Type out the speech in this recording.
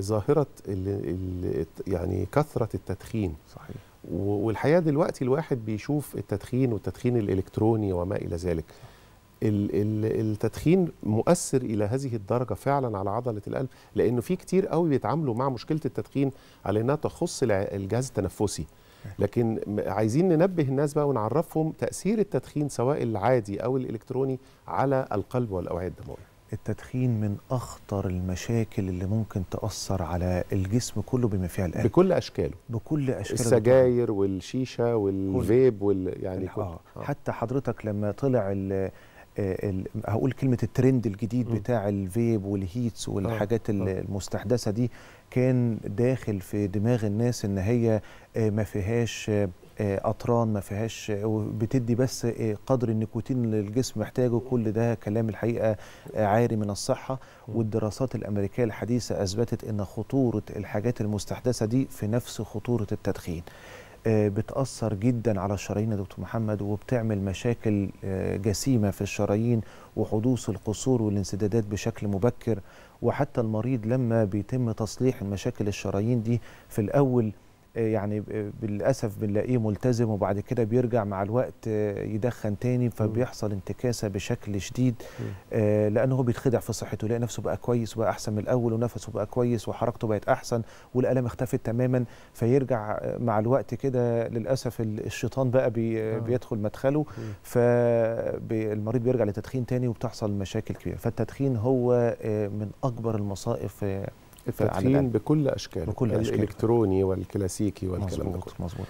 ظاهره يعني كثره التدخين صحيح والحقيقه دلوقتي الواحد بيشوف التدخين والتدخين الالكتروني وما الى ذلك التدخين مؤثر الى هذه الدرجه فعلا على عضله القلب لانه في كتير قوي بيتعاملوا مع مشكله التدخين على انها تخص الجهاز التنفسي لكن عايزين ننبه الناس بقى ونعرفهم تاثير التدخين سواء العادي او الالكتروني على القلب والاوعيه الدمويه التدخين من اخطر المشاكل اللي ممكن تاثر على الجسم كله بما فيها القلب بكل اشكاله بكل اشكاله السجاير بتاعه. والشيشه والفيب وال يعني كل. آه. آه. حتى حضرتك لما طلع ال آه، هقول كلمه الترند الجديد م. بتاع الفيب والهيتس آه، والحاجات آه. المستحدثه دي كان داخل في دماغ الناس ان هي آه، ما فيهاش قطران آه، ما فيهاش آه، بتدي بس آه، قدر النيكوتين اللي الجسم محتاجه كل ده كلام الحقيقه عاري من الصحه والدراسات الامريكيه الحديثه اثبتت ان خطوره الحاجات المستحدثه دي في نفس خطوره التدخين بتأثر جدا على الشرايين يا دكتور محمد وبتعمل مشاكل جسيمة في الشرايين وحدوث القصور والانسدادات بشكل مبكر وحتى المريض لما بيتم تصليح مشاكل الشرايين دي في الأول يعني بالاسف بنلاقيه ملتزم وبعد كده بيرجع مع الوقت يدخن تاني فبيحصل انتكاسه بشكل شديد آه، لانه هو بيتخدع في صحته يلاقي نفسه بقى كويس وبقى احسن من الاول ونفسه بقى كويس وحركته بقت احسن والالام اختفت تماما فيرجع مع الوقت كده للاسف الشيطان بقى بي آه. بيدخل مدخله فالمريض بيرجع لتدخين تاني وبتحصل مشاكل كبيره فالتدخين هو آه، من اكبر المصائب في التدخين بكل اشكاله بكل اشكاله الالكتروني والكلاسيكي والكلام ده مظبوط